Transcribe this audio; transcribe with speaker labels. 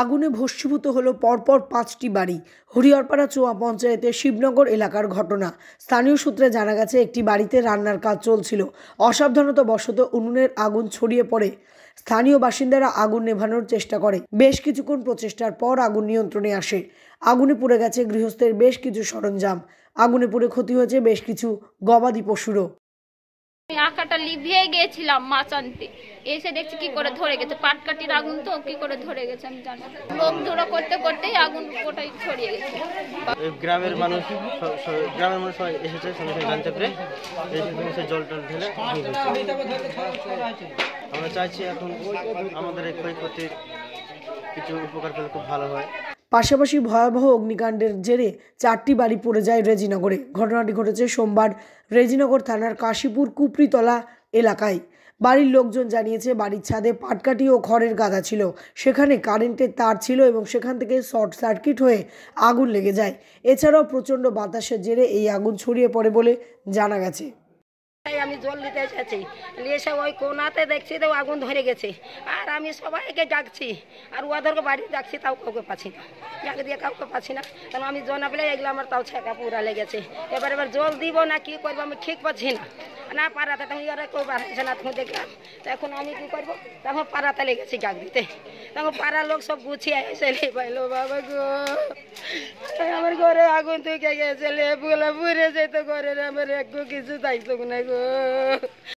Speaker 1: আগুনে ভস্মীভূত হলো পরপর পাঁচটি বাড়ি হরিহরপাড়া চুয়া পঞ্চায়েতের শিবনগর এলাকার ঘটনা স্থানীয় সূত্রে জানা গেছে একটি বাড়িতে রান্নার কাজ চলছিল অসাবধানতা বশত উনুনের আগুন ছড়িয়ে পড়ে স্থানীয় বাসিন্দারা আগুন নেভানোর চেষ্টা করে বেশ কিছুক্ষণ প্রচেষ্টার পর আগুন নিয়ন্ত্রণে আসে আগুনে পুড়ে গেছে গৃহস্থের বেশ কিছু সরঞ্জাম আগুনে পুড়ে ক্ষতি হয়েছে বেশ কিছু গবাদি পশুরও
Speaker 2: আঁকাটা লিভিয়ে গিয়েছিলাম মাছ আনতে এসে দেখছি কি করে ধরে গেছে পাট কাটির আগুন তো কি করে ধরে গেছে আমি জানি লোক ধরো করতে করতেই আগুন ওটাই ছড়িয়ে গেছে গ্রামের মানুষ গ্রামের মানুষ সবাই এসেছে সঙ্গে সঙ্গে জানতে পেরে এসে জল টল ঢেলে আমরা চাইছি এখন আমাদের এই ক্ষয়ক্ষতির কিছু উপকার পেলে খুব ভালো হয়
Speaker 1: পাশাপাশি ভয়াবহ অগ্নিকাণ্ডের জেরে চারটি বাড়ি পড়ে যায় রেজিনগরে ঘটনাটি ঘটেছে সোমবার রেজিনগর থানার কাশীপুর কুপরিতলা এলাকায় বাড়ির লোকজন জানিয়েছে বাড়ির ছাদে পাটকাটি ও খড়ের গাদা ছিল সেখানে কারেন্টের তার ছিল এবং সেখান থেকে শর্ট সার্কিট হয়ে আগুন লেগে যায় এছাড়াও প্রচণ্ড বাতাসের জেরে এই আগুন ছড়িয়ে পড়ে বলে জানা গেছে
Speaker 2: আমি জল নিতে এসেছি নিয়ে এসে ওই কোনাতে দেখছি তো আগুন ধরে গেছে আর আমি সবাইকে ডাকছি আর ওদেরকে বাড়ি ডাকছি তাও কাউকে পাচ্ছি না ডাক দিয়ে কাউকে পাচ্ছি না কারণ আমি জল না পেলে এগুলো আমার তাও ছেঁকা পুরা লেগেছে এবার এবার জল দিব না কী করবো আমি ঠিক পাচ্ছি না না পাড়াতে তখন ওরা কেউ বার না তখন দেখলাম তো এখন আমি কী করবো তখন পাড়াতে লেগেছি ডাক দিতে তখন পাড়ার লোক সব গুছিয়ে এসে পাইলো বাবা গো আমার ঘরে আগুন তুই গেছে বলে পুড়ে যেত ঘরের আমার একটু কিছু থাকতো না গো